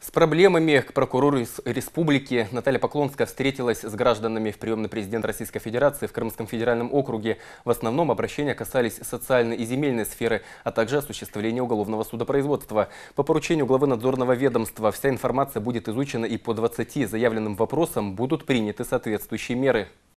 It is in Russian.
С проблемами к прокурору из республики Наталья Поклонская встретилась с гражданами в приемной президент Российской Федерации в Крымском федеральном округе. В основном обращения касались социальной и земельной сферы, а также осуществления уголовного судопроизводства. По поручению главы надзорного ведомства вся информация будет изучена и по 20 заявленным вопросам будут приняты соответствующие меры.